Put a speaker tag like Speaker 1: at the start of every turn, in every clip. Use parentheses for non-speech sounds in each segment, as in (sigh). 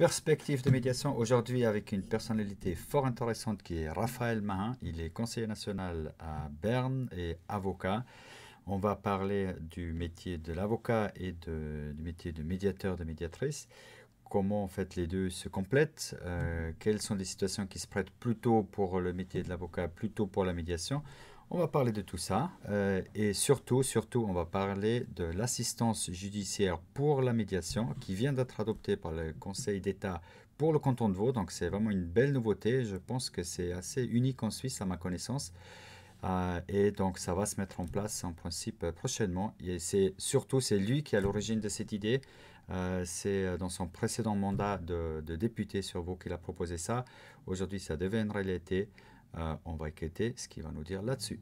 Speaker 1: Perspective de médiation aujourd'hui avec une personnalité fort intéressante qui est Raphaël Mahin. Il est conseiller national à Berne et avocat. On va parler du métier de l'avocat et du métier de médiateur, de médiatrice. Comment en fait les deux se complètent euh, Quelles sont les situations qui se prêtent plutôt pour le métier de l'avocat, plutôt pour la médiation on va parler de tout ça euh, et surtout, surtout, on va parler de l'assistance judiciaire pour la médiation qui vient d'être adoptée par le Conseil d'État pour le canton de Vaud. Donc c'est vraiment une belle nouveauté. Je pense que c'est assez unique en Suisse à ma connaissance. Euh, et donc ça va se mettre en place en principe prochainement. Et c'est surtout c'est lui qui est à l'origine de cette idée. Euh, c'est dans son précédent mandat de, député sur Vaud qu'il a proposé ça. Aujourd'hui ça devient l'été. réalité on va écouter ce qu'il va nous dire là-dessus.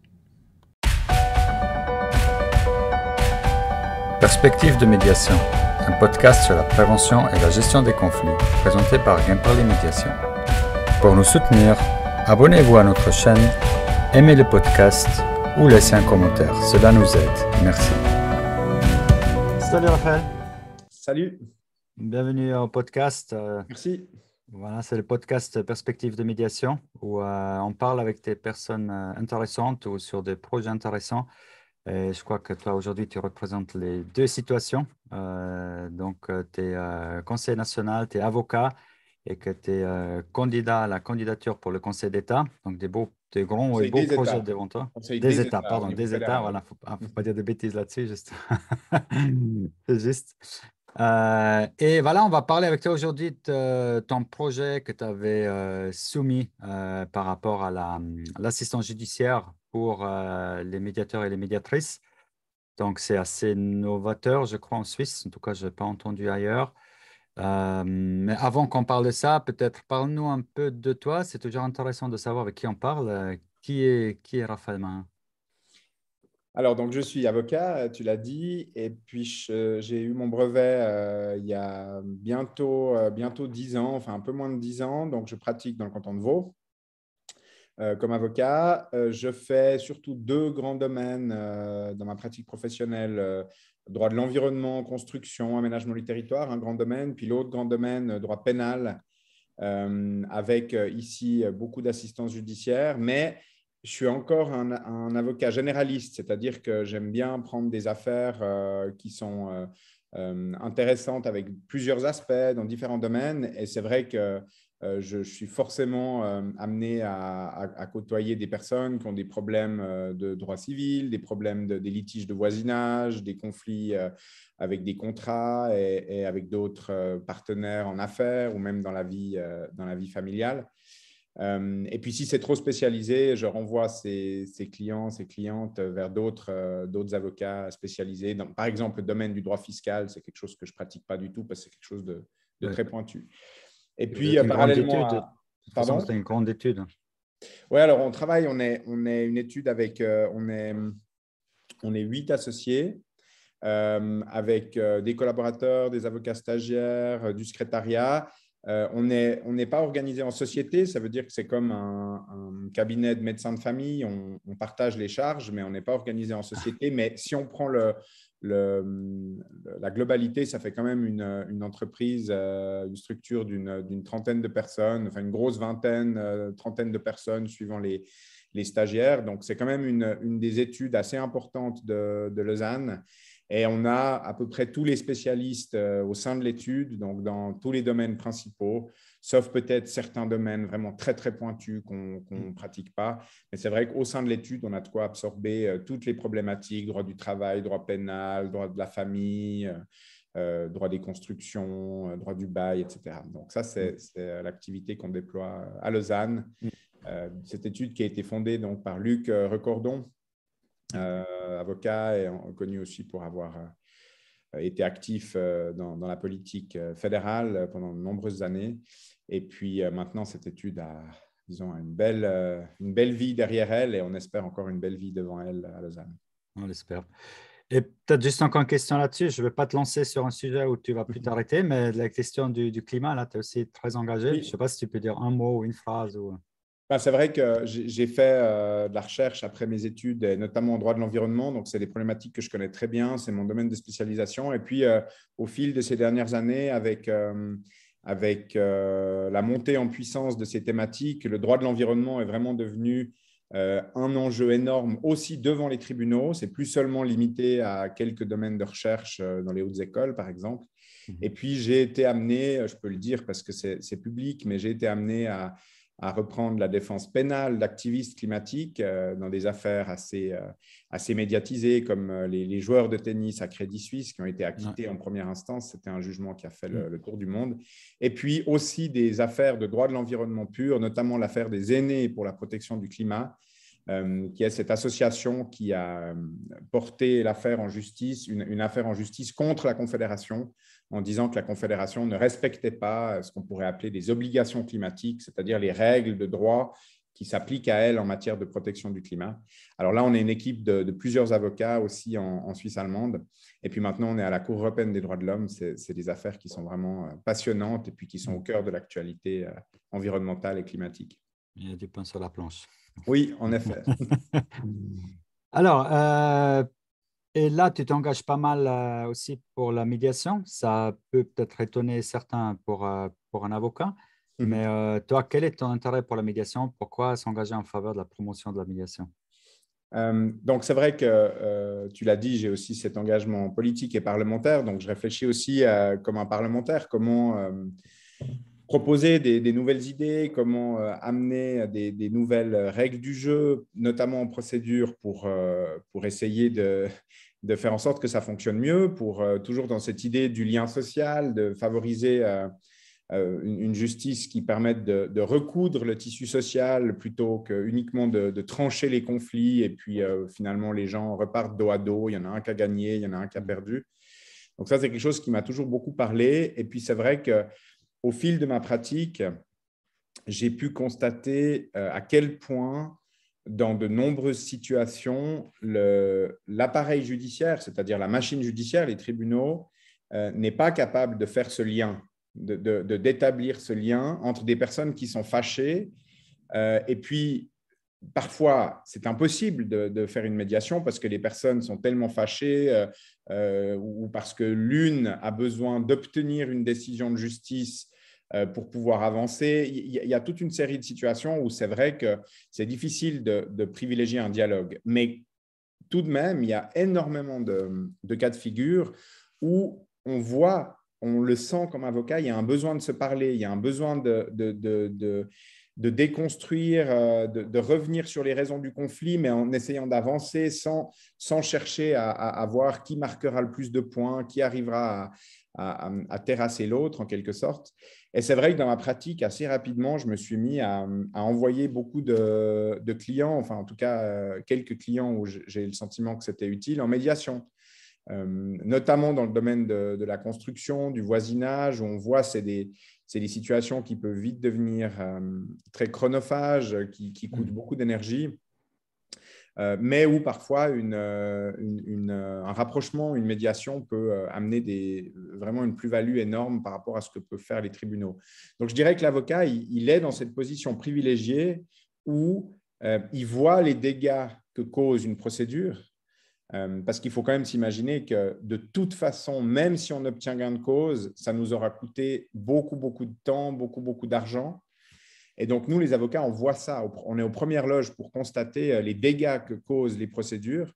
Speaker 1: Perspective de médiation, un podcast sur la prévention et la gestion des conflits, présenté par Gameplay Médiation. Pour nous soutenir, abonnez-vous à notre chaîne, aimez le podcast ou laissez un commentaire. Cela nous aide. Merci. Salut Raphaël. Salut. Bienvenue au podcast. Euh, Merci. Voilà, c'est le podcast Perspective de médiation où euh, on parle avec des personnes euh, intéressantes ou sur des projets intéressants. je crois que toi, aujourd'hui, tu représentes les deux situations. Euh, donc, tu es conseil national, tu es avocat et que tu es candidat à la candidature pour le Conseil d'État. Donc, des, beaux, des grands et beaux projets devant toi. Des, États, pardon, des États. Voilà, il ne faut, pas (laughs) dire de bêtises là-dessus, juste. (laughs) C'est juste. Euh, et voilà, on va parler avec toi aujourd'hui de euh, ton projet que tu avais euh, soumis par rapport à hum, l'assistance judiciaire pour les médiateurs et les médiatrices. Donc, c'est assez novateur, je crois, en Suisse. En tout cas, je n'ai pas entendu ailleurs. mais avant qu'on parle de ça, peut-être parle-nous un peu de toi. C'est toujours intéressant de savoir avec qui on parle. Qui est, qui est Raphaël Main
Speaker 2: alors, donc, je suis avocat, euh, tu l'as dit, et puis j'ai eu mon brevet euh, il y a bientôt, euh, bientôt 10 ans, enfin un peu moins de 10 ans, donc je pratique dans le canton de Vaud. comme avocat, je fais surtout deux grands domaines dans ma pratique professionnelle droit de l'environnement, construction, aménagement du territoire, un grand domaine, puis l'autre grand domaine, droit pénal, avec ici beaucoup d'assistance judiciaire, mais je suis encore un, avocat généraliste, c'est-à-dire que j'aime bien prendre des affaires euh, qui sont euh, euh, intéressantes avec plusieurs aspects dans différents domaines. Et c'est vrai que je, suis forcément amené à, côtoyer des personnes qui ont des problèmes de droit civil, des problèmes de, des litiges de voisinage, des conflits avec des contrats et, avec d'autres partenaires en affaires ou même dans la vie familiale. Euh, et puis, si c'est trop spécialisé, je renvoie ces, clients, ces clientes vers d'autres euh, avocats spécialisés. par exemple, le domaine du droit fiscal, c'est quelque chose que je ne pratique pas du tout parce que c'est quelque chose de, très
Speaker 1: pointu. Et puis, euh, parallèlement. c'est une grande étude.
Speaker 2: Oui, alors on travaille, on est, une étude avec. on est huit associés. avec des collaborateurs, des avocats stagiaires, du secrétariat euh, on n'est pas organisé en société, ça veut dire que c'est comme un, cabinet de médecins de famille, on, partage les charges, mais on n'est pas organisé en société. Ah. Mais si on prend la globalité, ça fait quand même une, entreprise, euh, une structure d'une trentaine de personnes, enfin une grosse vingtaine, euh, trentaine de personnes suivant les, stagiaires. Donc c'est quand même une, des études assez importantes de Lausanne. Et on a à peu près tous les spécialistes euh, au sein de l'étude, donc dans tous les domaines principaux, sauf peut-être certains domaines vraiment très, très pointus qu'on ne mm. pratique pas. Mais c'est vrai qu'au sein de l'étude, on a de quoi absorber euh, toutes les problématiques, droit du travail, droit pénal, droit de la famille, euh, droit des constructions, droit du bail, etc. Donc ça, c'est mm. l'activité qu'on déploie à Lausanne. Mm. cette étude qui a été fondée donc, par Luc Recordon, euh, avocat et connu aussi pour avoir euh, été actif euh, dans, la politique fédérale pendant de nombreuses années. Et puis maintenant, cette étude a, disons, une belle, une belle vie derrière elle et on espère encore une belle vie devant elle à Lausanne.
Speaker 1: On l'espère. Et peut-être juste encore une question là-dessus. Je ne vais pas te lancer sur un sujet où tu vas plus (laughs) t'arrêter, mais la question du, climat, là, tu es aussi très engagé. Je ne sais pas si tu peux dire un mot ou une phrase. Ou
Speaker 2: c'est vrai que j'ai fait euh, de la recherche après mes études, notamment en droit de l'environnement. Donc, c'est des problématiques que je connais très bien. C'est mon domaine de spécialisation. Et puis, euh, au fil de ces dernières années, avec, euh, avec la montée en puissance de ces thématiques, le droit de l'environnement est vraiment devenu un enjeu énorme aussi devant les tribunaux. C'est plus seulement limité à quelques domaines de recherche dans les hautes écoles, par exemple. Mmh et puis, j'ai été amené, je peux le dire parce que c'est public, mais j'ai été amené à à reprendre la défense pénale d'activistes climatiques euh, dans des affaires assez, euh, médiatisées, comme euh, les, joueurs de tennis à Crédit Suisse qui ont été acquittés en première instance. C'était un jugement qui a fait mm. le, tour du monde. Et puis aussi des affaires de droit de l'environnement pur, notamment l'affaire des aînés pour la protection du climat, qui est cette association qui a porté l'affaire en justice, une affaire en justice contre la Confédération en disant que la Confédération ne respectait pas euh, ce qu'on pourrait appeler des obligations climatiques, c'est-à-dire les règles de droit qui s'appliquent à elle en matière de protection du climat. Alors là, on est une équipe de, plusieurs avocats aussi en, Suisse allemande. Et puis maintenant, on est à la Cour européenne des droits de l'homme. C'est des affaires qui sont vraiment euh, passionnantes et puis qui sont au cœur de l'actualité euh, environnementale et climatique. Il y a des pain sur la planche. Oui, en effet.
Speaker 1: (laughs) Alors, et là, tu t'engages pas mal euh, aussi pour la médiation. Ça peut peut-être étonner certains pour, euh, pour un avocat. Mmh Mais euh, toi, quel est ton intérêt pour la médiation Pourquoi s'engager en faveur de la promotion de la médiation donc c'est vrai que tu l'as dit, j'ai aussi
Speaker 2: cet engagement politique et parlementaire, donc je réfléchis aussi comme un parlementaire comment proposer des, nouvelles idées, comment euh, amener euh, des, nouvelles euh, règles du jeu, notamment en procédure pour, pour essayer de, faire en sorte que ça fonctionne mieux, pour toujours dans cette idée du lien social, de favoriser une, justice qui permette de, recoudre le tissu social plutôt que uniquement de, de trancher les conflits et puis finalement les gens repartent dos à dos, il y en a un qui a gagné, il y en a un qui a mmh. perdu. Donc ça, c'est quelque chose qui m'a toujours beaucoup parlé. Et puis c'est vrai que au fil de ma pratique, j'ai pu constater euh, à quel point, dans de nombreuses situations, l'appareil judiciaire, c'est-à-dire la machine judiciaire, les tribunaux, euh, n'est pas capable de faire ce lien, d'établir de, de, ce lien entre des personnes qui sont fâchées euh, et puis Parfois, c'est impossible de, faire une médiation parce que les personnes sont tellement fâchées euh, euh, ou parce que l'une a besoin d'obtenir une décision de justice euh, pour pouvoir avancer. Il y, a toute une série de situations où c'est vrai que c'est difficile de, privilégier un dialogue. Mais tout de même, il y a énormément de, cas de figure où on voit on le sent comme avocat, il y a un besoin de se parler, il y a un besoin de, de déconstruire, euh, de, revenir sur les raisons du conflit, mais en essayant d'avancer sans, sans chercher à, voir qui marquera le plus de points, qui arrivera à, terrasser l'autre en quelque sorte. Et c'est vrai que dans ma pratique, assez rapidement, je me suis mis à, envoyer beaucoup de, clients, enfin en tout cas euh, quelques clients où j'ai le sentiment que c'était utile, en médiation. Euh, notamment dans le domaine de, la construction, du voisinage, où on voit c'est des, c'est des situations qui peuvent vite devenir euh, très chronophages, qui, qui mm. coûtent beaucoup d'énergie. Euh, mais où parfois euh, un rapprochement, une médiation peut amener des, vraiment une plus-value énorme par rapport à ce que peuvent faire les tribunaux. Donc je dirais que l'avocat, il, est dans cette position privilégiée où il voit les dégâts que cause une procédure euh, parce qu'il faut quand même s'imaginer que de toute façon, même si on obtient gain de cause, ça nous aura coûté beaucoup, beaucoup de temps, beaucoup, beaucoup d'argent. Et donc, nous, les avocats, on voit ça. On est aux premières loges pour constater euh, les dégâts que causent les procédures.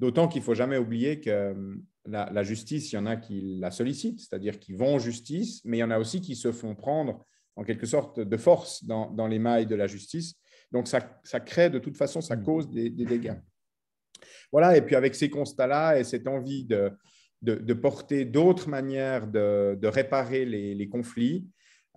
Speaker 2: D'autant qu'il ne faut jamais oublier que euh, la, justice, il y en a qui la sollicitent, c'est-à-dire qui vont en justice, mais il y en a aussi qui se font prendre en quelque sorte de force dans, les mailles de la justice. Donc, ça, crée de toute façon, ça mm. cause des dégâts. Voilà, et puis avec ces constats-là et cette envie de, porter d'autres manières de, réparer les, conflits,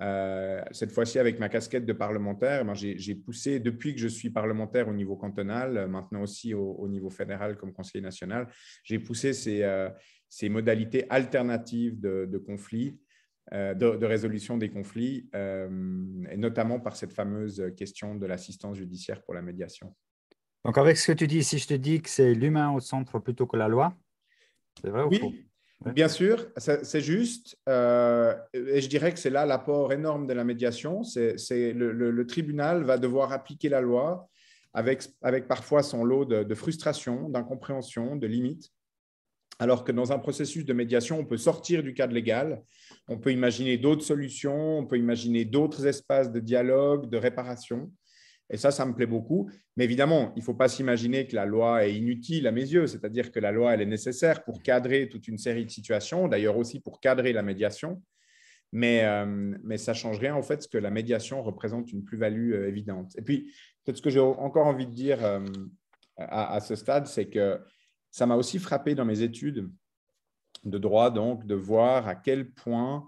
Speaker 2: euh, cette fois-ci avec ma casquette de parlementaire, eh ben, j'ai poussé depuis que je suis parlementaire au niveau cantonal, euh, maintenant aussi au, niveau fédéral comme conseiller national, j'ai poussé ces, euh, modalités alternatives de, conflits, de, de, résolution des conflits, et notamment par cette fameuse question de l'assistance judiciaire pour la médiation.
Speaker 1: Donc, avec ce que tu dis, si je te dis que c'est l'humain au centre plutôt que la loi,
Speaker 2: c'est vrai ou faux oui, bien sûr, c'est juste. Euh, et je dirais que c'est là l'apport énorme de la médiation. C'est le, tribunal va devoir appliquer la loi avec, avec parfois son lot de, de frustration, d'incompréhension, de limites. Alors que dans un processus de médiation, on peut sortir du cadre légal, on peut imaginer d'autres solutions, on peut imaginer d'autres espaces de dialogue, de réparation. Et ça, ça me plaît beaucoup. Mais évidemment, il ne faut pas s'imaginer que la loi est inutile à mes yeux, c'est-à-dire que la loi, elle est nécessaire pour cadrer toute une série de situations, d'ailleurs aussi pour cadrer la médiation. Mais, euh, mais ça ne change rien en fait, ce que la médiation représente une plus-value euh, évidente. Et puis, peut-être ce que j'ai encore envie de dire euh, à, ce stade, c'est que ça m'a aussi frappé dans mes études de droit, donc, de voir à quel point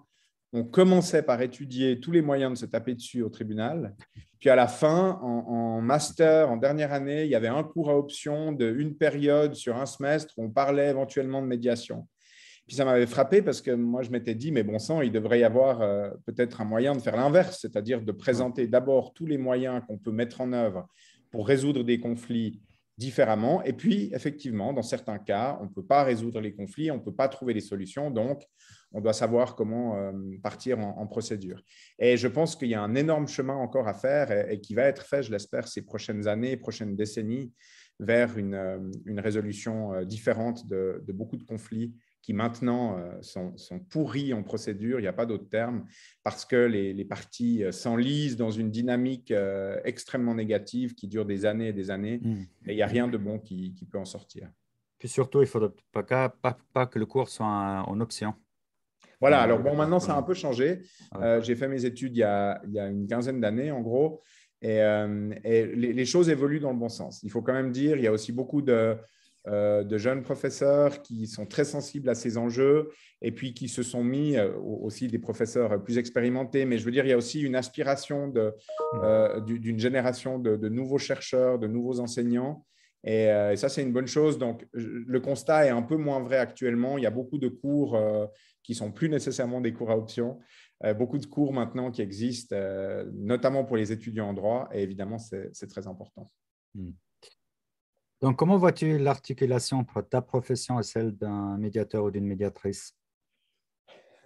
Speaker 2: on commençait par étudier tous les moyens de se taper dessus au tribunal. Puis à la fin, en, master, en dernière année, il y avait un cours à option d'une période sur un semestre où on parlait éventuellement de médiation. Puis ça m'avait frappé parce que moi, je m'étais dit, mais bon sang, il devrait y avoir euh, peut-être un moyen de faire l'inverse, c'est-à-dire de présenter d'abord tous les moyens qu'on peut mettre en œuvre pour résoudre des conflits différemment. Et puis, effectivement, dans certains cas, on ne peut pas résoudre les conflits, on ne peut pas trouver des solutions. Donc, on doit savoir comment euh, partir en, procédure. Et je pense qu'il y a un énorme chemin encore à faire et, qui va être fait, je l'espère, ces prochaines années, prochaines décennies, vers une, euh, résolution euh, différente de, beaucoup de conflits qui maintenant sont, pourris en procédure, il n'y a pas d'autre terme, parce que les, les parties s'enlisent dans une dynamique extrêmement négative qui dure des années et des années, mmh. et il n'y a rien de bon qui, peut en sortir.
Speaker 1: Puis surtout, il ne faudrait pas, que le cours soit en option. Voilà, alors bon,
Speaker 2: maintenant, ça a un peu changé. Euh, j'ai fait mes études il y a, une quinzaine d'années, en gros, et, euh, les, choses évoluent dans le bon sens. Il faut quand même dire, il y a aussi beaucoup de, euh, jeunes professeurs qui sont très sensibles à ces enjeux et puis qui se sont mis aussi des professeurs plus expérimentés. Mais je veux dire, il y a aussi une aspiration de, mm. d'une génération de, nouveaux chercheurs, de nouveaux enseignants. Et, ça, c'est une bonne chose. Donc, le constat est un peu moins vrai actuellement. Il y a beaucoup de cours qui sont plus nécessairement des cours à option. Euh, beaucoup de cours maintenant qui existent, euh, notamment pour les étudiants en droit, et évidemment, c'est très important.
Speaker 1: Hmm. Donc, comment vois-tu l'articulation entre ta profession et celle d'un médiateur ou d'une médiatrice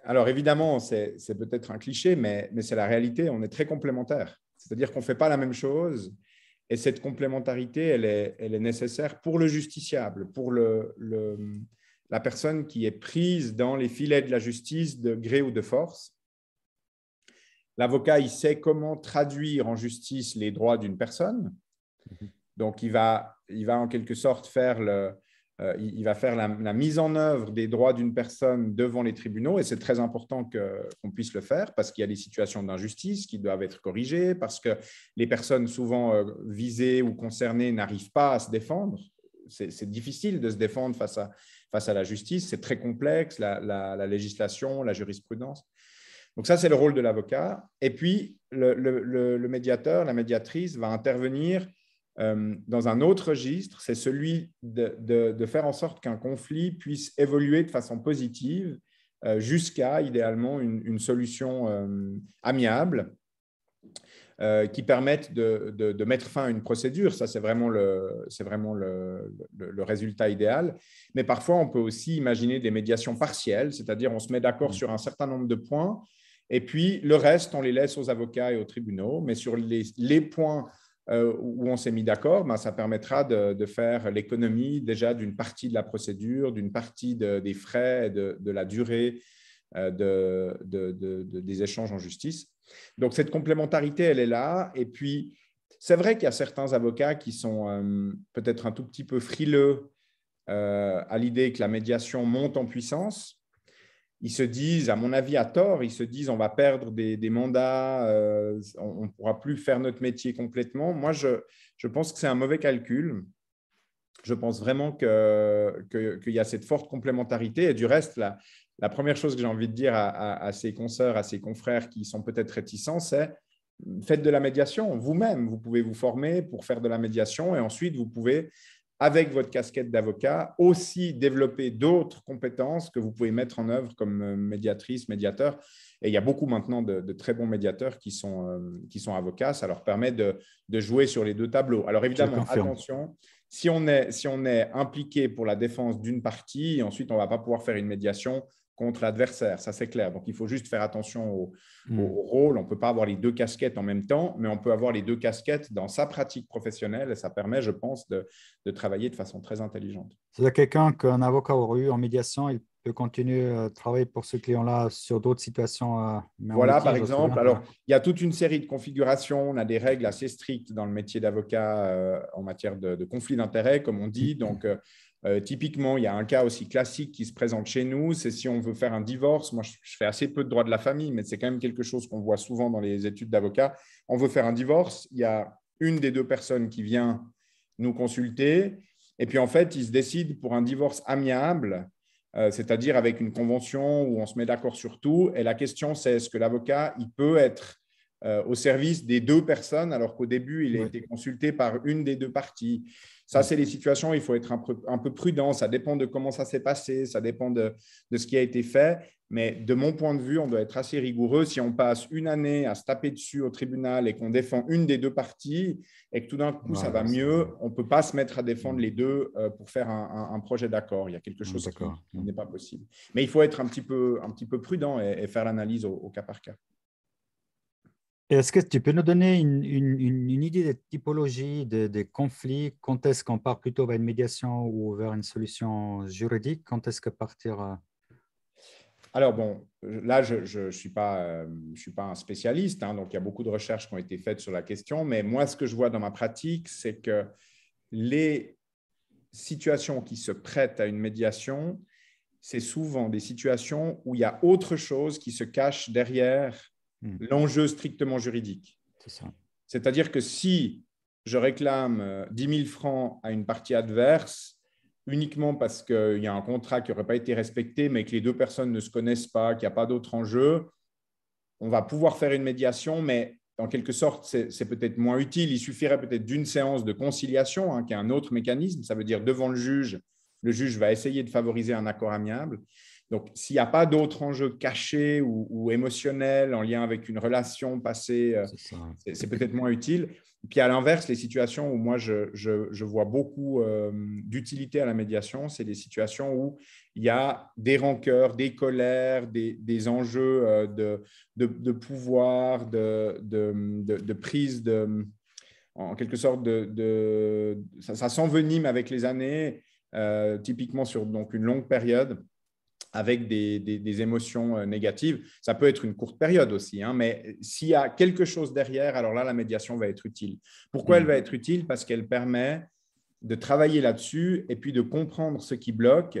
Speaker 2: Alors, évidemment, c'est peut-être un cliché, mais, mais c'est la réalité. On est très complémentaires. C'est-à-dire qu'on ne fait pas la même chose. Et cette complémentarité, elle est, elle est nécessaire pour le justiciable, pour le, le la personne qui est prise dans les filets de la justice de gré ou de force. L'avocat, il sait comment traduire en justice les droits d'une personne. Donc, il va, en quelque sorte faire, euh, il va faire la, mise en œuvre des droits d'une personne devant les tribunaux. Et c'est très important qu'on puisse le faire parce qu'il y a des situations d'injustice qui doivent être corrigées, parce que les personnes souvent euh, visées ou concernées n'arrivent pas à se défendre. C'est difficile de se défendre face à face à la justice. C'est très complexe, la, législation, la jurisprudence. Donc ça, c'est le rôle de l'avocat. Et puis, le, médiateur, la médiatrice va intervenir euh, dans un autre registre, c'est celui de, faire en sorte qu'un conflit puisse évoluer de façon positive euh, jusqu'à idéalement une, solution euh, amiable. Euh, qui permettent de, mettre fin à une procédure. Ça, c'est vraiment, le, résultat idéal. Mais parfois, on peut aussi imaginer des médiations partielles, c'est-à-dire on se met d'accord mmh. sur un certain nombre de points, et puis le reste, on les laisse aux avocats et aux tribunaux. Mais sur les, points euh, où on s'est mis d'accord, ben, ça permettra de, faire l'économie déjà d'une partie de la procédure, d'une partie des frais, de, de la durée euh, des échanges en justice. Donc cette complémentarité, elle est là. Et puis, c'est vrai qu'il y a certains avocats qui sont euh, peut-être un tout petit peu frileux euh, à l'idée que la médiation monte en puissance. Ils se disent, à mon avis à tort, ils se disent on va perdre des, mandats, euh, on ne pourra plus faire notre métier complètement. Moi, je, je pense que c'est un mauvais calcul. Je pense vraiment qu'il que, y a cette forte complémentarité. Et du reste, là la première chose que j'ai envie de dire à, ces consoeurs, à ces confrères qui sont peut-être réticents, c'est faites de la médiation vous-même. Vous pouvez vous former pour faire de la médiation et ensuite vous pouvez, avec votre casquette d'avocat, aussi développer d'autres compétences que vous pouvez mettre en œuvre comme euh, médiatrice, médiateur. Et il y a beaucoup maintenant de, très bons médiateurs qui sont, euh, qui sont avocats. Ça leur permet de, jouer sur les deux tableaux. Alors évidemment, attention. Si on, est, si on est impliqué pour la défense d'une partie, ensuite on ne va pas pouvoir faire une médiation contre l'adversaire, ça c'est clair. Donc il faut juste faire attention au, mm. rôle. On ne peut pas avoir les deux casquettes en même temps, mais on peut avoir les deux casquettes dans sa pratique professionnelle et ça permet, je pense, de, travailler de façon très intelligente.
Speaker 1: cest à quelqu'un qu'un avocat aurait eu en médiation, il peut continuer à euh, travailler pour ce client-là sur d'autres situations. Euh, voilà, par exemple. Alors,
Speaker 2: il y a toute une série de configurations. On a des règles assez strictes dans le métier d'avocat euh, en matière de, conflit d'intérêts, comme on dit. Mm. Donc, euh, typiquement, il y a un cas aussi classique qui se présente chez nous, c'est si on veut faire un divorce. Moi, je, fais assez peu de droit de la famille, mais c'est quand même quelque chose qu'on voit souvent dans les études d'avocats. On veut faire un divorce, il y a une des deux personnes qui vient nous consulter, et puis en fait, ils se décident pour un divorce amiable, euh, c'est-à-dire avec une convention où on se met d'accord sur tout. Et la question, c'est est-ce que l'avocat, il peut être euh, au service des deux personnes, alors qu'au début, il a été consulté par une des deux parties. Ça, c'est les situations où il faut être un peu, prudent. Ça dépend de comment ça s'est passé, ça dépend de, ce qui a été fait. Mais de mon point de vue, on doit être assez rigoureux. Si on passe une année à se taper dessus au tribunal et qu'on défend une des deux parties et que tout d'un coup, ça va mieux, on ne peut pas se mettre à défendre les deux euh, pour faire un, projet d'accord. Il y a quelque chose qui, n'est pas possible. Mais il faut être un petit peu, prudent et, faire l'analyse au cas par cas.
Speaker 1: Est-ce que tu peux nous donner une, idée des typologies des, conflits Quand est-ce qu'on part plutôt vers une médiation ou vers une solution juridique Quand est-ce que partir euh?
Speaker 2: alors bon, là, je ne euh, je suis, pas un spécialiste, hein, donc il y a beaucoup de recherches qui ont été faites sur la question, mais moi, ce que je vois dans ma pratique, c'est que les situations qui se prêtent à une médiation, c'est souvent des situations où il y a autre chose qui se cache derrière Hmm. l'enjeu strictement juridique. C'est-à-dire que si je réclame 10 euh, 000 francs à une partie adverse, uniquement parce qu'il y a un contrat qui n'aurait pas été respecté, mais que les deux personnes ne se connaissent pas, qu'il n'y a pas d'autre enjeu, on va pouvoir faire une médiation, mais en quelque sorte, c'est peut-être moins utile. Il suffirait peut-être d'une séance de conciliation, hein, qui est un autre mécanisme. Ça veut dire devant le juge, le juge va essayer de favoriser un accord amiable. Donc, s'il n'y a pas d'autres enjeux cachés ou, émotionnels en lien avec une relation passée, euh, c'est peut-être moins utile. Puis à l'inverse, les situations où moi je, vois beaucoup euh, d'utilité à la médiation, c'est des situations où il y a des rancœurs, des colères, des, enjeux euh, de, pouvoir, de, prise de en quelque sorte de, ça, s'envenime avec les années, typiquement sur donc une longue période avec des, des, émotions euh, négatives. Ça peut être une courte période aussi, hein, mais s'il y a quelque chose derrière, alors là, la médiation va être utile. Pourquoi elle va mm. être utile Parce qu'elle permet de travailler là-dessus et puis de comprendre ce qui bloque.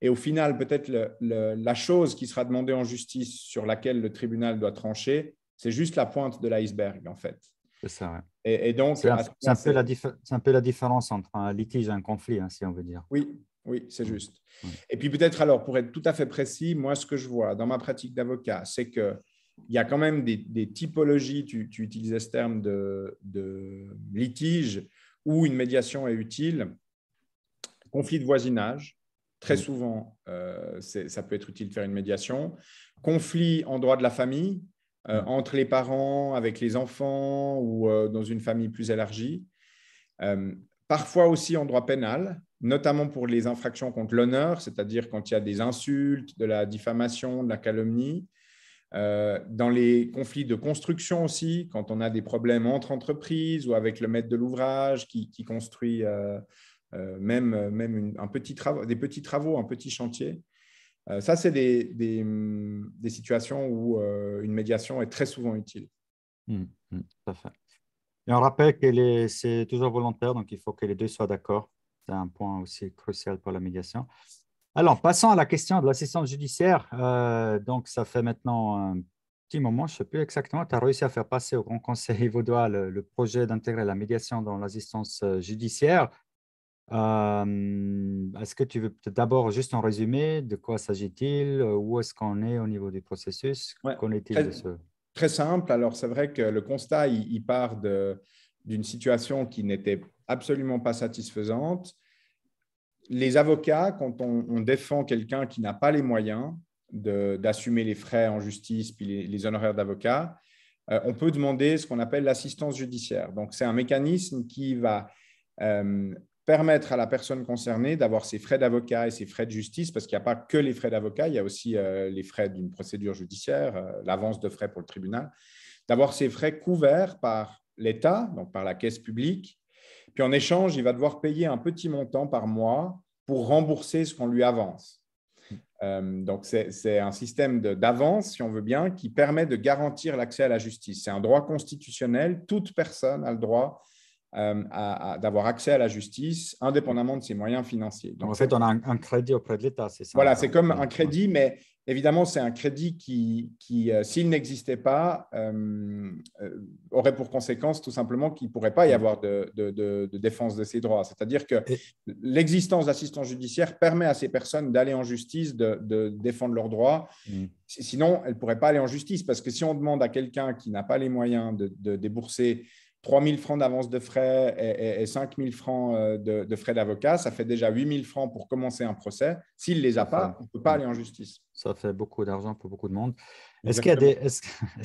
Speaker 2: Et au final, peut-être la chose qui sera demandée en justice sur laquelle le tribunal doit trancher, c'est juste la pointe de l'iceberg, en fait. C'est ça. Et, donc, c'est un,
Speaker 1: un, peu la différence entre un litige et un conflit, hein, si on veut dire.
Speaker 2: Oui, oui, c'est mmh. juste. Et puis peut-être alors, pour être tout à fait précis, moi, ce que je vois dans ma pratique d'avocat, c'est que y a quand même des, typologies, tu, tu, utilisais ce terme de, litige, où une médiation est utile. Conflit de voisinage, très mmh. souvent, euh, ça peut être utile de faire une médiation. Conflit en droit de la famille, euh, mmh. entre les parents, avec les enfants ou euh, dans une famille plus élargie. parfois aussi en droit pénal, notamment pour les infractions contre l'honneur, c'est-à-dire quand il y a des insultes, de la diffamation, de la calomnie. Euh, dans les conflits de construction aussi, quand on a des problèmes entre entreprises ou avec le maître de l'ouvrage qui, construit euh, euh, même, même un petit travaux, des petits travaux, un petit chantier. ça, c'est des, situations où une médiation est très souvent
Speaker 1: utile. Mmh, mmh, tout à fait. Et on rappelle que c'est toujours volontaire, donc il faut que les deux soient d'accord c'est un point aussi crucial pour la médiation. Alors, passons à la question de l'assistance judiciaire. Euh, donc, ça fait maintenant un petit moment, je ne sais plus exactement, tu as réussi à faire passer au Grand Conseil (laughs) vaudois le, projet d'intégrer la médiation dans l'assistance euh, judiciaire. Euh, est-ce que tu veux d'abord juste en résumer de quoi s'agit-il Où est-ce qu'on est au niveau du processus Qu'en est-il de ce Très simple.
Speaker 2: Alors, c'est vrai que le constat, il part de, d'une situation qui n'était absolument pas satisfaisante. Les avocats, quand on, défend quelqu'un qui n'a pas les moyens d'assumer les frais en justice, puis les, honoraires d'avocat, euh, on peut demander ce qu'on appelle l'assistance judiciaire. Donc, c'est un mécanisme qui va euh, permettre à la personne concernée d'avoir ses frais d'avocat et ses frais de justice, parce qu'il n'y a pas que les frais d'avocat, il y a aussi euh, les frais d'une procédure judiciaire, l'avance de frais pour le tribunal, d'avoir ses frais couverts par l'État, donc par la caisse publique. Puis en échange, il va devoir payer un petit montant par mois pour rembourser ce qu'on lui avance. Euh, donc c'est un système d'avance, si on veut bien, qui permet de garantir l'accès à la justice. C'est un droit constitutionnel. Toute personne a le droit euh, d'avoir accès à la justice indépendamment de ses moyens financiers. Donc, en fait, on a
Speaker 1: un crédit auprès de l'État, c'est ça Voilà, c'est
Speaker 2: comme un crédit, mais Évidemment, c'est un crédit qui, euh, s'il n'existait pas, euh, euh, aurait pour conséquence tout simplement qu'il ne pourrait pas y avoir de, défense de ses droits. C'est-à-dire que l'existence d'assistance judiciaire permet à ces personnes d'aller en justice, de, défendre leurs droits. Mmh. Sinon, elles ne pourraient pas aller en justice parce que si on demande à quelqu'un qui n'a pas les moyens de, débourser 3 000 francs d'avance de frais et, 5 000 francs euh, de, frais d'avocat, ça fait déjà 8 000 francs pour commencer un procès. S'il ne les a pas, on ne peut pas aller en
Speaker 1: justice. Ça fait beaucoup d'argent pour beaucoup de monde. Est-ce qu'il y, a des,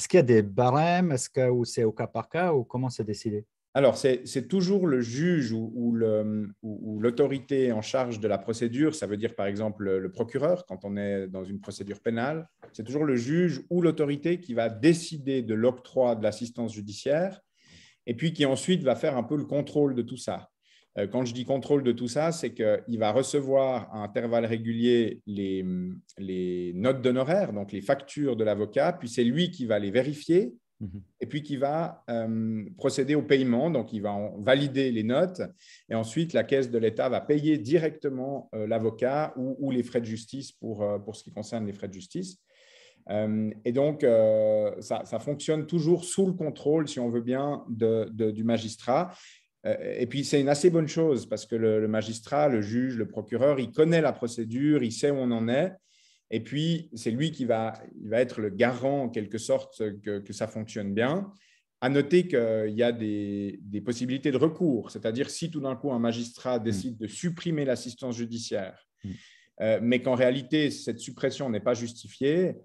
Speaker 1: qu'il des barèmes Est-ce que c'est au cas par cas ou comment c'est décidé
Speaker 2: alors, c'est, toujours le juge ou, le, ou, l'autorité en charge de la procédure, ça veut dire par exemple le procureur quand on est dans une procédure pénale, c'est toujours le juge ou l'autorité qui va décider de l'octroi de l'assistance judiciaire et puis qui ensuite va faire un peu le contrôle de tout ça. Euh, quand je dis contrôle de tout ça, c'est qu'il va recevoir à intervalles réguliers les, notes d'honoraires, donc les factures de l'avocat, puis c'est lui qui va les vérifier, mhm. et puis qui va euh, procéder au paiement. Donc, il va valider les notes et ensuite la caisse de l'État va payer directement euh, l'avocat ou, les frais de justice pour, pour ce qui concerne les frais de justice. Euh, et donc, euh, ça, fonctionne toujours sous le contrôle, si on veut bien, du magistrat. Euh, et puis, c'est une assez bonne chose parce que le, magistrat, le juge, le procureur, il connaît la procédure, il sait où on en est. Et puis, c'est lui qui va, il va être le garant, en quelque sorte, que, ça fonctionne bien. À noter qu'il y a des, des, possibilités de recours, c'est-à-dire si tout d'un coup un magistrat mm. décide de supprimer l'assistance judiciaire, mm. mais qu'en réalité cette suppression n'est pas justifiée,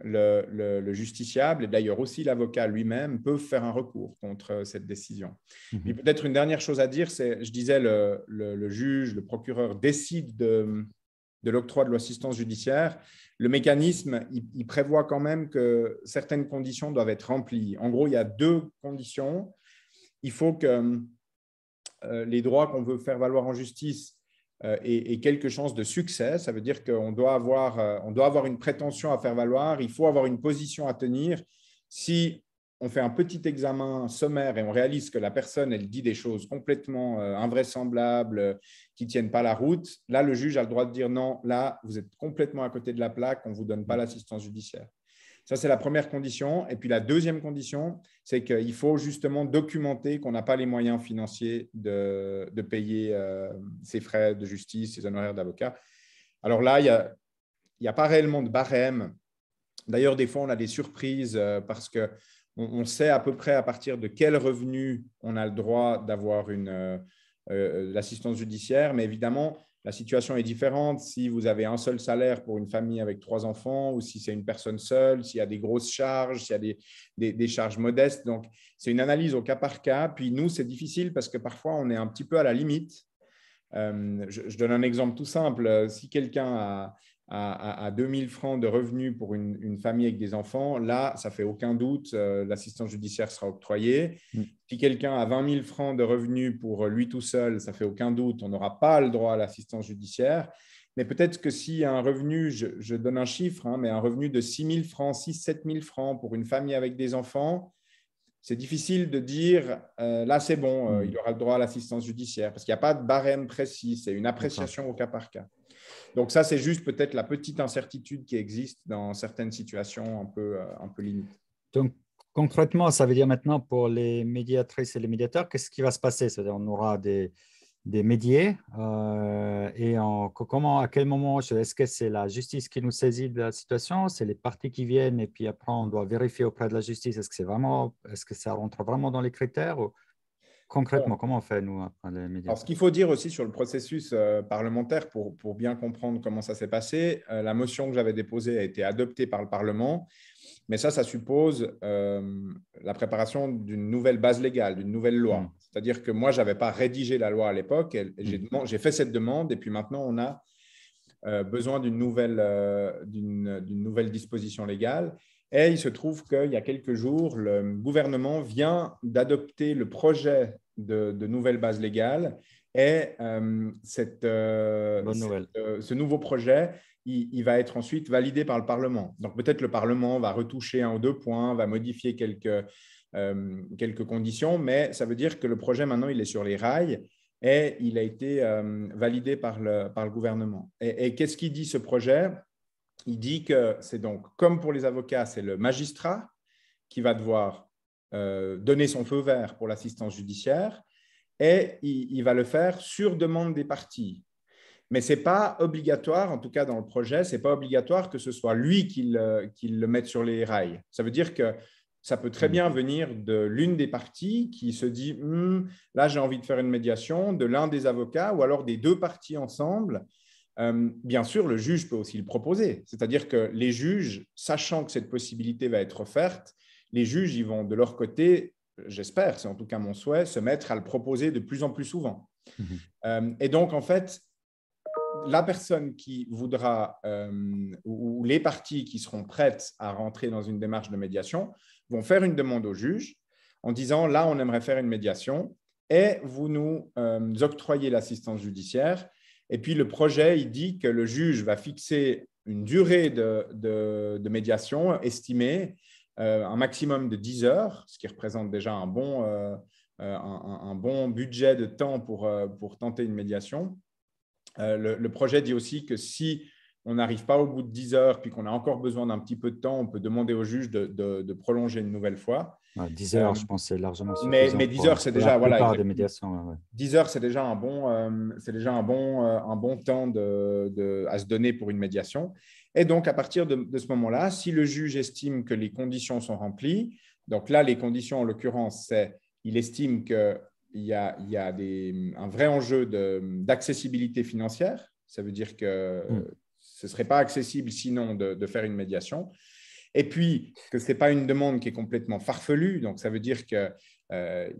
Speaker 2: le, justiciable et d'ailleurs aussi l'avocat lui-même peuvent faire un recours contre euh, cette décision. Mais mhm. peut-être une dernière chose à dire, c'est, je disais, le, juge, le procureur décide de, l'octroi de l'assistance judiciaire. Le mécanisme, il, prévoit quand même que certaines conditions doivent être remplies. En gros, il y a deux conditions. Il faut que euh, les droits qu'on veut faire valoir en justice euh, et, quelques chances de succès. Ça veut dire qu'on doit, avoir, euh, doit avoir une prétention à faire valoir, il faut avoir une position à tenir. Si on fait un petit examen sommaire et on réalise que la personne, elle dit des choses complètement euh, invraisemblables, qui ne tiennent pas la route, là, le juge a le droit de dire non, là, vous êtes complètement à côté de la plaque, on ne vous donne pas l'assistance judiciaire. Ça, c'est la première condition. Et puis la deuxième condition, c'est qu'il faut justement documenter qu'on n'a pas les moyens financiers de, payer euh, ses frais de justice, ses honoraires d'avocat. Alors là, il n'y a, a pas réellement de barème. D'ailleurs, des fois, on a des surprises euh, parce que on, sait à peu près à partir de quel revenu on a le droit d'avoir une euh, l'assistance judiciaire, mais évidemment, la situation est différente si vous avez un seul salaire pour une famille avec trois enfants ou si c'est une personne seule, s'il y a des grosses charges, s'il y a des, charges modestes. Donc, c'est une analyse au cas par cas. Puis nous, c'est difficile parce que parfois, on est un petit peu à la limite. Euh, je, donne un exemple tout simple. Si quelqu'un a, à, à, 000 2000 francs de revenus pour une, famille avec des enfants, là, ça fait aucun doute, euh, l'assistance judiciaire sera octroyée. Mm. Si quelqu'un a 20 000 francs de revenus pour lui tout seul, ça fait aucun doute, on n'aura pas le droit à l'assistance judiciaire. Mais peut-être que si un revenu, je, donne un chiffre, hein, mais un revenu de 6 000 francs, 6 7 000 francs pour une famille avec des enfants, c'est difficile de dire euh, là c'est bon, euh, mm. il aura le droit à l'assistance judiciaire parce qu'il n'y a pas de barème précis, c'est une appréciation au cas par cas. Donc ça, c'est juste peut-être la petite
Speaker 1: incertitude qui existe dans certaines situations un peu, euh, un peu limites. Donc concrètement, ça veut dire maintenant pour les médiatrices et les médiateurs, qu'est-ce qui va se passer C'est-à-dire on aura des, des médiés euh, et en, comment, à quel moment Est-ce que c'est la justice qui nous saisit de la situation C'est les parties qui viennent et puis après on doit vérifier auprès de la justice est-ce que, c'est vraiment, est-ce que ça rentre vraiment dans les critères concrètement, comment on fait, nous, les médias Alors, ce
Speaker 2: qu'il faut dire aussi sur le processus euh, parlementaire, pour, pour, bien comprendre comment ça s'est passé, euh, la motion que j'avais déposée a été adoptée par le Parlement, mais ça, ça suppose euh, la préparation d'une nouvelle base légale, d'une nouvelle loi. Hmm. C'est-à-dire que moi, je n'avais pas rédigé la loi à l'époque, j'ai hmm. j'ai fait cette demande, et puis maintenant, on a besoin d'une nouvelle, d'une nouvelle disposition légale. Et il se trouve qu'il y a quelques jours, le gouvernement vient d'adopter le projet de, nouvelles bases légales. Et euh, cette, euh, euh, ce nouveau projet, il, va être ensuite validé par le Parlement. Donc peut-être le Parlement va retoucher un ou deux points, va modifier quelques, quelques conditions, mais ça veut dire que le projet maintenant, il est sur les rails et il a été validé par le, par le gouvernement. Et, et qu'est-ce qu'il dit ce projet Il dit que c'est donc comme pour les avocats, c'est le magistrat qui va devoir euh, donner son feu vert pour l'assistance judiciaire et il, va le faire sur demande des parties. Mais ce n'est pas obligatoire, en tout cas dans le projet, ce n'est pas obligatoire que ce soit lui qui le, mette sur les rails. Ça veut dire que ça peut très mm. bien venir de l'une des parties qui se dit hmm, là j'ai envie de faire une médiation, de l'un des avocats ou alors des deux parties ensemble. Euh, bien sûr, le juge peut aussi le proposer. C'est-à-dire que les juges, sachant que cette possibilité va être offerte, les juges, ils vont de leur côté, j'espère, c'est en tout cas mon souhait, se mettre à le proposer de plus en plus souvent. Mhm. Euh, et donc, en fait, la personne qui voudra, euh, ou les parties qui seront prêtes à rentrer dans une démarche de médiation, vont faire une demande au juge en disant, là, on aimerait faire une médiation, et vous nous euh, octroyez l'assistance judiciaire. Et puis le projet, il dit que le juge va fixer une durée de, de médiation estimée euh, un maximum de 10 heures, ce qui représente déjà un bon, euh, euh, un, bon budget de temps pour, pour tenter une médiation. Le, projet dit aussi que si on n'arrive pas au bout de 10 heures, puis qu'on a encore besoin d'un petit peu de temps, on peut demander au juge de, de, prolonger une nouvelle fois.
Speaker 1: 10 heures, je pense, c'est largement suffisant. Mais, 10 heures, c'est déjà, voilà, c'est
Speaker 2: déjà un bon, c'est déjà un bon, un bon temps de, à se donner pour une médiation. Et donc, à partir de, ce moment-là, si le juge estime que les conditions sont remplies, donc là, les conditions, en l'occurrence, c'est il estime qu'il y a, il y a un vrai enjeu d'accessibilité financière. Ça veut dire que hmm. ce ne serait pas accessible sinon de, faire une médiation. Et puis, que ce n'est pas une demande qui est complètement farfelue. Donc, ça veut dire qu'il euh,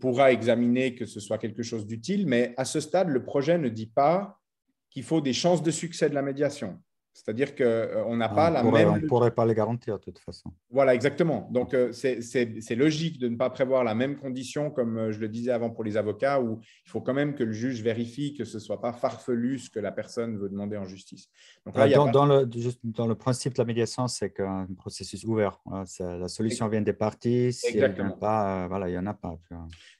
Speaker 2: pourra examiner que ce soit quelque chose d'utile. Mais à ce stade, le projet ne dit pas qu'il faut des chances de succès de la médiation. C'est-à-dire qu'on euh, n'a ah, pas la même. On ne
Speaker 1: pourrait pas les garantir de toute façon.
Speaker 2: Voilà, exactement. Donc, euh, c'est logique de ne pas prévoir la même condition, comme euh, je le disais avant pour les avocats, où il faut quand même que le juge vérifie que ce ne soit pas farfelu ce que la personne veut demander en justice. dans, le,
Speaker 1: dans le principe de la médiation, c'est qu'un processus ouvert. Hein. La solution vient des parties. Si pas, voilà, il n'y en a pas.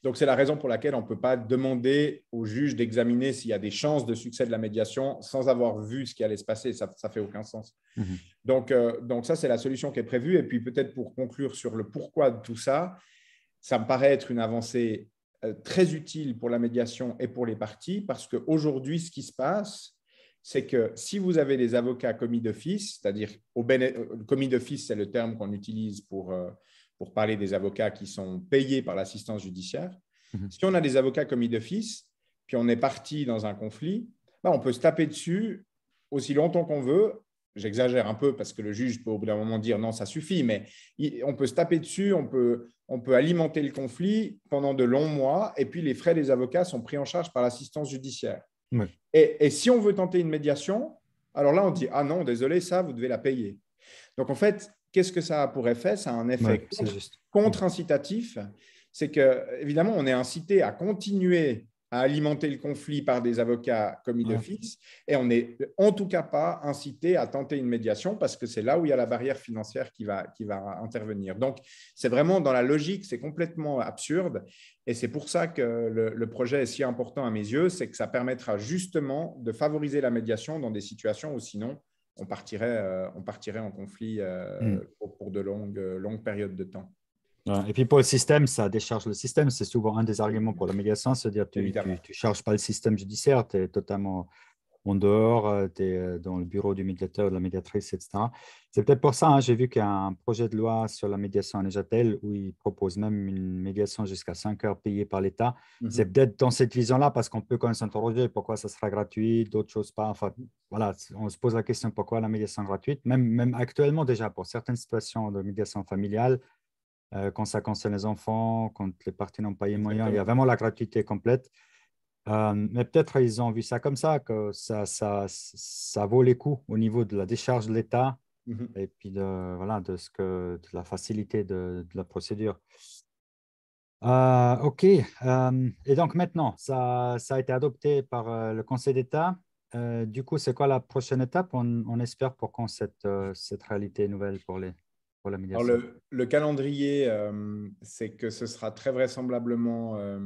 Speaker 2: Donc, c'est la raison pour laquelle on ne peut pas demander au juge d'examiner s'il y a des chances de succès de la médiation sans avoir vu ce qui allait se passer ça fait aucun sens. Mhm. Donc, euh, donc, ça, c'est la solution qui est prévue. Et puis, peut-être pour conclure sur le pourquoi de tout ça, ça me paraît être une avancée euh, très utile pour la médiation et pour les parties, parce qu'aujourd'hui, ce qui se passe, c'est que si vous avez des avocats commis d'office, c'est-à-dire au euh, commis d'office, c'est le terme qu'on utilise pour, pour parler des avocats qui sont payés par l'assistance judiciaire, mhm. si on a des avocats commis d'office, puis on est parti dans un conflit, bah, on peut se taper dessus aussi longtemps qu'on veut. J'exagère un peu parce que le juge peut au bout d'un moment dire non, ça suffit, mais on peut se taper dessus, on peut, on peut alimenter le conflit pendant de longs mois, et puis les frais des avocats sont pris en charge par l'assistance judiciaire. Et, si on veut tenter une médiation, alors là, on dit ah non, désolé, ça, vous devez la payer. Donc en fait, qu'est-ce que ça a pour effet Ça a un effet contre-incitatif. c'est que, évidemment, on est incité à continuer à alimenter le conflit par des avocats commis fixe et on n'est en tout cas pas incité à tenter une médiation parce que c'est là où il y a la barrière financière qui va, intervenir. Donc, c'est vraiment dans la logique, c'est complètement absurde et c'est pour ça que le, projet est si important à mes yeux, c'est que ça permettra justement de favoriser la médiation dans des situations où sinon on partirait, euh, en conflit euh, mm. pour, de longues périodes de temps.
Speaker 1: Et puis pour le système, ça décharge le système. C'est souvent un des arguments pour la médiation, c'est-à-dire tu ne charges pas le système judiciaire, tu es totalement en dehors, euh, tu es euh, dans le bureau du médiateur, de la médiatrice, etc. C'est peut-être pour ça, hein, j'ai vu qu'il y a un projet de loi sur la médiation à Neuchâtel où il propose même une médiation jusqu'à 5 heures payée par l'État. Mhm. C'est peut-être dans cette vision-là, parce qu'on peut quand même s'interroger pourquoi ça sera gratuit, d'autres choses pas. Enfin, voilà, on se pose la question pourquoi la médiation gratuite, même, même actuellement déjà, pour certaines situations de médiation familiale, euh, quand ça concerne les enfants, quand les parties n'ont pas les moyens, il y a vraiment la gratuité complète. Euh, mais peut-être ils ont vu ça comme ça, que ça, ça, ça vaut les coups au niveau de la décharge de l'État mhm. et puis de, voilà, de, ce que, de la facilité de, la procédure. Euh, OK. et donc maintenant, ça, ça, a été adopté par le Conseil d'État. du coup, c'est quoi la prochaine étape, on, on espère, pour qu'on cette, cette réalité nouvelle pour les,
Speaker 2: le, calendrier, euh, c'est que ce sera très vraisemblablement euh,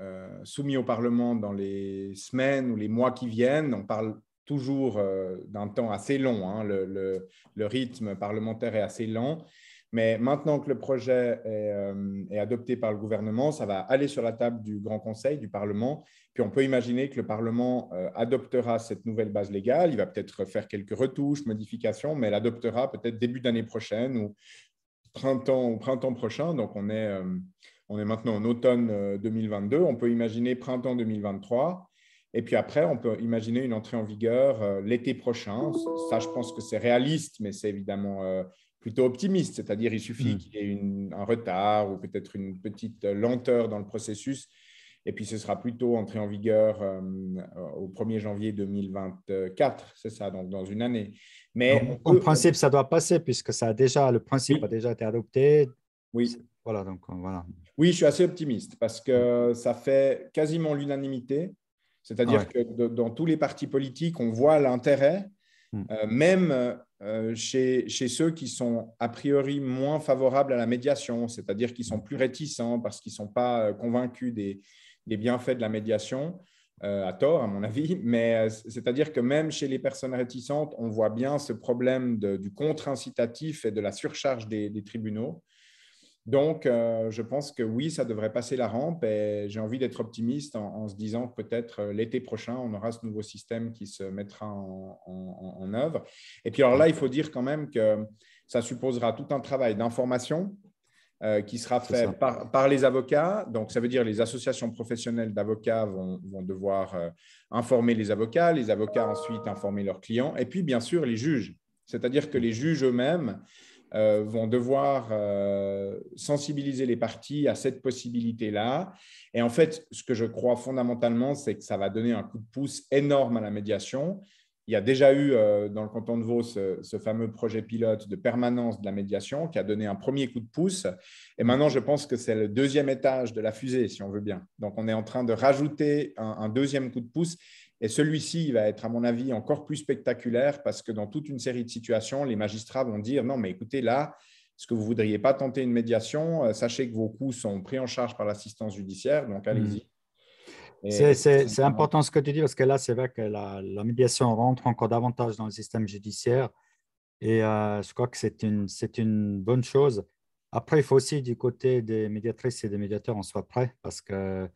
Speaker 2: euh, soumis au Parlement dans les semaines ou les mois qui viennent. On parle toujours d'un temps assez long. Hein. le, rythme parlementaire est assez lent. Mais maintenant que le projet euh, est, adopté par le gouvernement, ça va aller sur la table du Grand Conseil, du Parlement. Puis on peut imaginer que le Parlement euh, adoptera cette nouvelle base légale. Il va peut-être faire quelques retouches, modifications, mais l'adoptera peut-être début d'année prochaine ou printemps, ou printemps prochain. Donc on est, euh, on est maintenant en automne 2022. On peut imaginer printemps 2023. Et puis après, on peut imaginer une entrée en vigueur l'été prochain. Ça, je pense que c'est réaliste, mais c'est évidemment plutôt optimiste, c'est-à-dire il suffit hmm. qu'il y ait un retard ou peut-être une petite euh, lenteur dans le processus, et puis ce sera plutôt entré en vigueur euh, au 1er janvier 2024, c'est ça, donc dans une année. Mais en principe,
Speaker 1: ça doit passer puisque ça a déjà, le principe a déjà été adopté. Oui. Voilà, donc euh, voilà.
Speaker 2: Oui, je suis assez optimiste parce que ça fait quasiment l'unanimité. C'est-à-dire que dans tous les partis politiques, on voit l'intérêt Hmm. Euh, même euh, chez, ceux qui sont a priori moins favorables à la médiation, c'est-à-dire qui sont plus réticents parce qu'ils ne sont pas euh, convaincus des, bienfaits de la médiation, à tort à mon avis, (laughs) mais c'est-à-dire que même chez les personnes réticentes, on voit bien ce problème du contre-incitatif et de la surcharge des tribunaux. Donc, euh, je pense que oui, ça devrait passer la rampe et j'ai envie d'être optimiste en, se disant que peut-être euh, l'été prochain, on aura ce nouveau système qui se mettra en, œuvre. Et puis, alors là, il faut dire quand même que ça supposera tout un travail d'information euh, qui sera fait par, les avocats. Donc, ça veut dire les associations professionnelles d'avocats vont, devoir informer les avocats, les avocats ensuite informer leurs clients et puis, bien sûr, les juges. C'est-à-dire que les juges eux-mêmes vont devoir sensibiliser les parties à cette possibilité-là. Et en fait, ce que je crois fondamentalement, c'est que ça va donner un coup de pouce énorme à la médiation. Il y a déjà eu euh, dans le canton de Vaud ce, fameux projet pilote de permanence de la médiation qui a donné un premier coup de pouce. Et maintenant, je pense que c'est le deuxième étage de la fusée, si on veut bien. Donc, on est en train de rajouter un deuxième coup de pouce. Et celui-ci va être, à mon avis, encore plus spectaculaire parce que dans toute une série de situations, les magistrats vont dire, non, mais écoutez, là, est-ce que vous ne voudriez pas tenter une médiation euh, Sachez que vos coûts sont pris en charge par l'assistance judiciaire, donc allez-y. Hmm. C'est important
Speaker 1: ce que tu dis parce que là, c'est vrai que la, médiation rentre encore davantage dans le système judiciaire et euh, je crois que c'est une, bonne chose. Après, il faut aussi du côté des médiatrices et des médiateurs, en soit prêt parce que,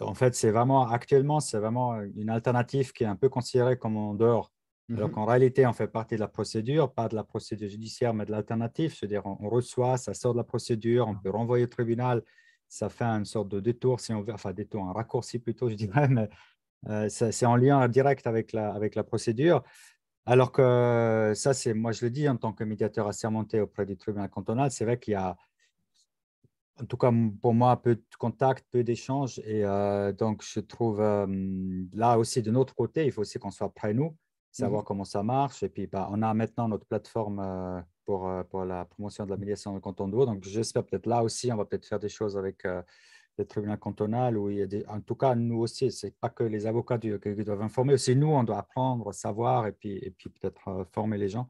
Speaker 1: en fait, c'est vraiment actuellement, c'est vraiment une alternative qui est un peu considérée comme en dehors alors qu'en mhm. réalité, on fait partie de la procédure, pas de la procédure judiciaire, mais de l'alternative. C'est-à-dire, on, reçoit, ça sort de la procédure, on peut renvoyer au tribunal. Ça fait une sorte de détour, si on enfin détour, un raccourci plutôt, je dirais, (laughs) mais euh, c'est en lien direct avec la, avec la procédure. Alors que ça, c'est moi, je le dis en tant que médiateur assermenté auprès du tribunal cantonal, c'est vrai qu'il y a, en tout cas pour moi, peu de contact, peu d'échanges. Et euh, donc, je trouve euh, là aussi, de notre côté, il faut aussi qu'on soit près nous savoir mmh. comment ça marche. Et puis, bah, on a maintenant notre plateforme euh, pour, euh, pour la promotion de la médiation dans le canton de Donc, j'espère peut-être là aussi, on va peut-être faire des choses avec euh, le tribunal cantonal. Où il y a des... En tout cas, nous aussi, ce n'est pas que les avocats qui doivent informer. Aussi, nous, on doit apprendre, savoir et puis, et puis peut-être former les gens.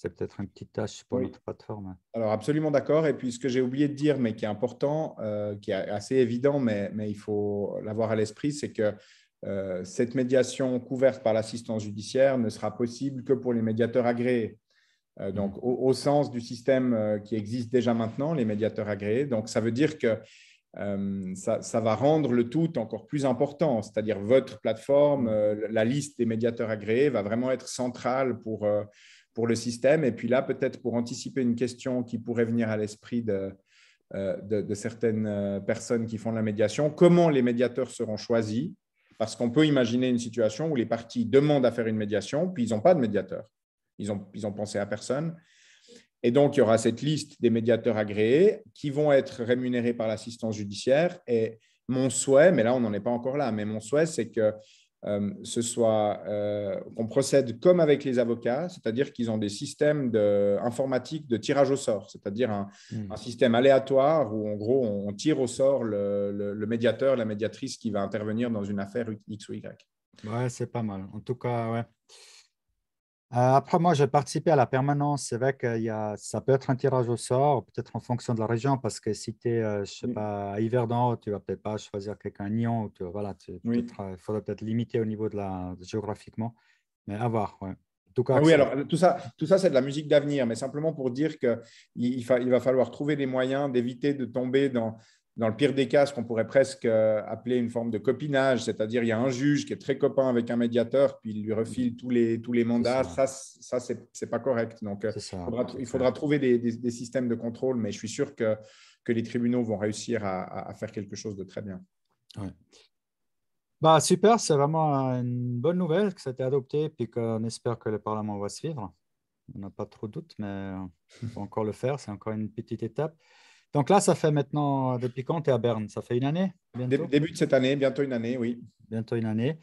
Speaker 1: C'est peut-être une petite tâche pour notre plateforme.
Speaker 2: Alors, absolument d'accord. Et puis, ce que j'ai oublié de dire, mais qui est important, qui est assez évident, mais, mais il faut l'avoir à l'esprit, c'est que euh, cette médiation couverte par l'assistance judiciaire ne sera possible que pour les médiateurs agréés. Euh, mm. donc, au, sens du système euh, qui existe déjà maintenant, les médiateurs agréés. Donc, ça veut dire que ça, va rendre le tout encore plus important, c'est-à-dire votre plateforme, mm. la liste des médiateurs agréés va vraiment être centrale pour, pour le système. Et puis là, peut-être pour anticiper une question qui pourrait venir à l'esprit de, de, de, certaines personnes qui font de la médiation, comment les médiateurs seront choisis parce qu'on peut imaginer une situation où les parties demandent à faire une médiation, puis ils n'ont pas de médiateur. Ils n'ont ils ont pensé à personne. Et donc, il y aura cette liste des médiateurs agréés qui vont être rémunérés par l'assistance judiciaire. Et mon souhait, mais là, on n'en est pas encore là, mais mon souhait, c'est que euh, ce soit euh, qu'on procède comme avec les avocats, c'est-à-dire qu'ils ont des systèmes de, informatiques de tirage au sort, c'est-à-dire un, hmm. système aléatoire où en gros on tire au sort le, le, médiateur, la médiatrice qui va intervenir dans une affaire X ou
Speaker 1: Y. Ouais, c'est pas mal. En tout cas, ouais. Euh, après, moi, j'ai participé à la permanence. C'est vrai que ça peut être un tirage au sort, peut-être en fonction de la région, parce que si tu es, euh, je sais mmh. pas, à Yverdon, tu vas peut-être pas choisir quelqu'un Nyon. voilà, il peut euh, faudrait peut-être limiter au niveau de la géographiquement, mais à voir. tout cas, ah oui, alors tout ça, tout ça
Speaker 2: c'est de la musique d'avenir, mais simplement pour dire qu'il il va falloir trouver des moyens d'éviter de tomber dans, dans le pire des cas, ce qu'on pourrait presque euh, appeler une forme de copinage, c'est-à-dire il y a un juge qui est très copain avec un médiateur, puis il lui refile tous les, tous les mandats. Ça, ça, n'est c'est pas
Speaker 1: correct. Donc, euh, il faudra trouver
Speaker 2: des, des, systèmes de contrôle, mais je suis sûr que, que les tribunaux vont réussir à, à, faire quelque chose de très bien.
Speaker 1: Bah, super, c'est vraiment une bonne nouvelle que ça a été adopté, puis qu'on espère que le Parlement va suivre. On n'a pas trop de doute, mais il faut encore le faire. C'est encore une petite étape. Donc là, ça fait maintenant, euh, depuis quand tu es à Berne Ça fait une année Début de cette année, bientôt une année, oui. Bientôt une année.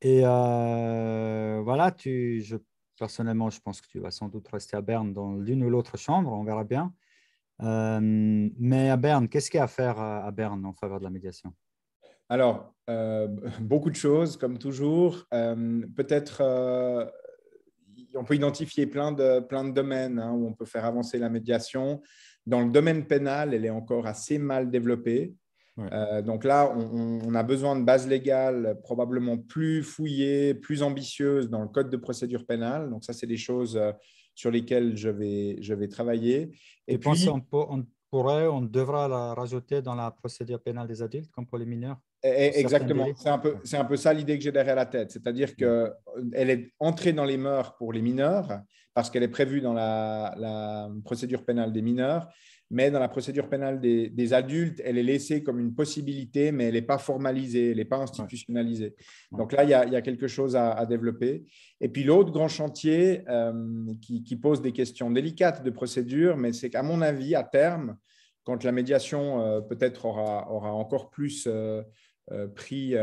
Speaker 1: Et euh, voilà, je, personnellement, je pense que tu vas sans doute rester à Berne dans l'une ou l'autre chambre, on verra bien. Euh, mais à Berne, qu'est-ce qu'il y a à faire à Berne en faveur de la médiation
Speaker 2: Alors, (laughs) beaucoup de choses, comme toujours. Peut-être on peut identifier plein de, plein de domaines hein, où on peut faire avancer la médiation. Dans le domaine pénal, elle est encore assez mal développée. Euh, donc là, on, a besoin de bases légales probablement plus fouillées, plus ambitieuses dans le code de procédure pénale. Donc ça, c'est des choses euh, sur lesquelles je vais, je vais travailler. Et, pense puis,
Speaker 1: on, pourrait, on devra la rajouter dans la procédure pénale des adultes comme pour les mineurs. Eh, eh, exactement, c'est
Speaker 2: un, peu, c'est un peu ça l'idée que j'ai derrière la tête, c'est-à-dire qu'elle euh, est entrée dans les mœurs pour les mineurs, parce qu'elle est prévue dans la, procédure pénale des mineurs, mais dans la procédure pénale des, adultes, elle est laissée comme une possibilité, mais elle n'est pas formalisée, elle n'est pas institutionnalisée. Donc là, il y, a, quelque chose à, développer. Et puis l'autre grand chantier euh, qui, pose des questions délicates de procédure, mais c'est qu'à mon avis, à terme, quand la médiation euh, peut-être aura, encore plus... Euh, pris,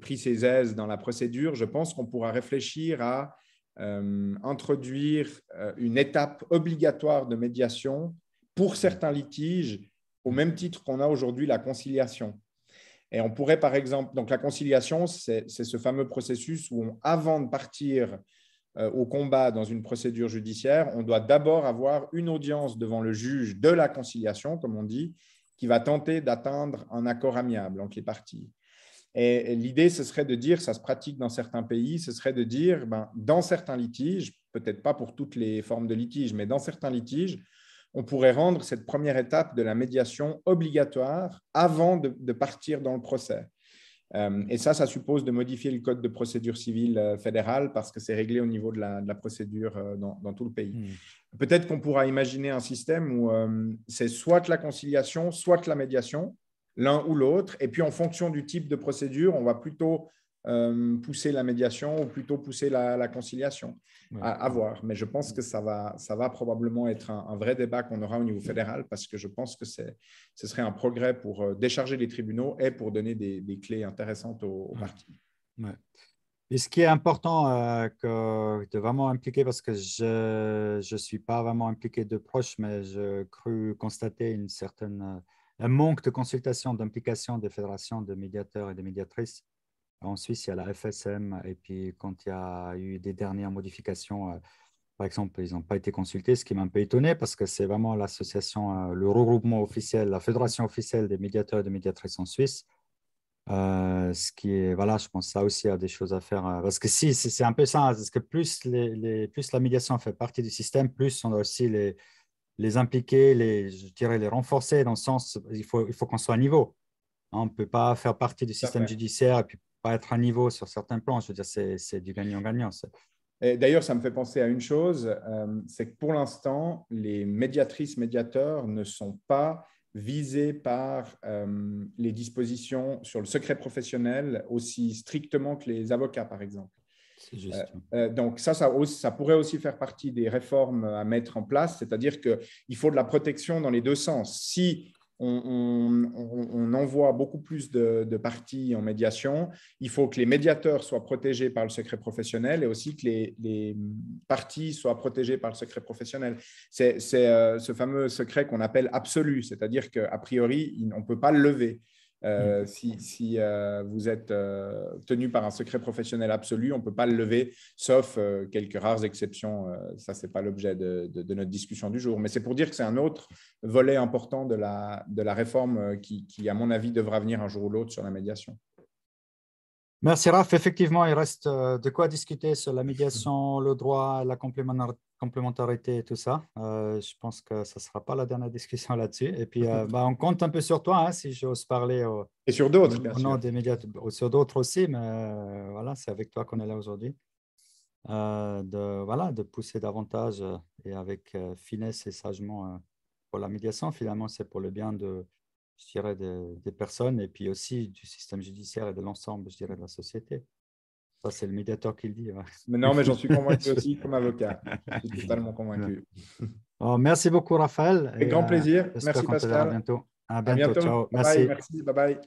Speaker 2: pris ses aises dans la procédure, je pense qu'on pourra réfléchir à euh, introduire euh, une étape obligatoire de médiation pour certains litiges, au même titre qu'on a aujourd'hui la conciliation. Et on pourrait, par exemple, donc la conciliation, c'est ce fameux processus où, avant de partir euh, au combat dans une procédure judiciaire, on doit d'abord avoir une audience devant le juge de la conciliation, comme on dit, qui va tenter d'atteindre un accord amiable entre les parties. Et l'idée, ce serait de dire, ça se pratique dans certains pays, ce serait de dire, ben, dans certains litiges, peut-être pas pour toutes les formes de litiges, mais dans certains litiges, on pourrait rendre cette première étape de la médiation obligatoire avant de, partir dans le procès. Euh, et ça, ça suppose de modifier le code de procédure civile euh, fédérale parce que c'est réglé au niveau de la, procédure euh, dans, tout le pays. Hmm. Peut-être qu'on pourra imaginer un système où c'est soit la conciliation, soit la médiation, l'un ou l'autre. Et puis en fonction du type de procédure, on va plutôt euh, pousser la médiation ou plutôt pousser la, conciliation. À, voir. Mais je pense que ça va, ça va probablement être un, vrai débat qu'on aura au niveau fédéral parce que je pense que ce serait un progrès pour euh, décharger les tribunaux et pour donner des, clés intéressantes aux, partis.
Speaker 1: parties. Et ce qui est important euh, que, de vraiment impliquer, parce que je ne suis pas vraiment impliqué de proche, mais je crus constater une certaine un manque de consultation, d'implication des fédérations de médiateurs et de médiatrices. En Suisse, il y a la FSM, et puis quand il y a eu des dernières modifications, euh, par exemple, ils n'ont pas été consultés, ce qui m'a un peu étonné parce que c'est vraiment l'association, euh, le regroupement officiel, la fédération officielle des médiateurs et des médiatrices en Suisse. Euh, ce qui est, voilà, je pense ça aussi a des choses à faire. parce que si, c'est un peu ça, hein, parce que plus, plus la médiation fait partie du système, plus on a aussi les, les impliquer, les, je dirais les renforcer dans le sens, il faut, il faut qu'on soit à niveau. On ne peut pas faire partie du système judiciaire et puis pas être à niveau sur certains plans. Je veux dire, c'est du gagnant-gagnant.
Speaker 2: D'ailleurs, ça me fait penser à une chose, euh, c'est que pour l'instant, les médiatrices, médiateurs ne sont pas visés par euh, les dispositions sur le secret professionnel aussi strictement que les avocats, par exemple. Euh, euh, donc ça, ça, pourrait aussi faire partie des réformes à mettre en place, c'est-à-dire qu'il faut de la protection dans les deux sens. Si on, envoie beaucoup plus de, parties en médiation, il faut que les médiateurs soient protégés par le secret professionnel et aussi que les, parties soient protégées par le secret professionnel. C'est euh, ce fameux secret qu'on appelle absolu, c'est-à-dire qu'a priori, on ne peut pas le lever. Mm. Euh, si, euh, vous êtes euh, tenu par un secret professionnel absolu, on ne peut pas le lever, sauf quelques rares exceptions. ça, ce n'est pas l'objet de, notre discussion du jour. Mais c'est pour dire que c'est un autre volet important de la, réforme qui, à mon avis, devra venir un jour ou l'autre sur la médiation.
Speaker 1: Merci Raph. Effectivement, il reste euh, de quoi discuter sur la médiation, le droit, la complémentarité et tout ça. Euh, je pense que ce ne sera pas la dernière discussion (laughs) là-dessus. Et puis, euh, (laughs) bah, on compte un peu sur toi, hein, si j'ose parler. et sur d'autres, bien sûr. Des médias, sur d'autres aussi, mais voilà, c'est avec toi qu'on est là aujourd'hui. de, voilà, de pousser davantage et avec finesse et sagement pour la médiation. Finalement, c'est pour le bien de, je dirais, des, personnes et puis aussi du système judiciaire et de l'ensemble, je dirais, de la société. Ça, c'est le médiateur qui le dit. Hein. Mais non, mais j'en suis convaincu (laughs) aussi comme avocat. Je suis totalement convaincu. (laughs) Oh, merci beaucoup, Raphaël. Avec grand plaisir. Euh, merci, Pascal. À bientôt. À bientôt. Ciao. merci. merci. Bye bye.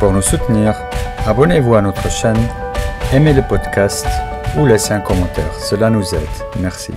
Speaker 1: Pour nous soutenir, abonnez-vous à notre chaîne, aimez le podcast ou laissez un commentaire. Cela nous aide. Merci.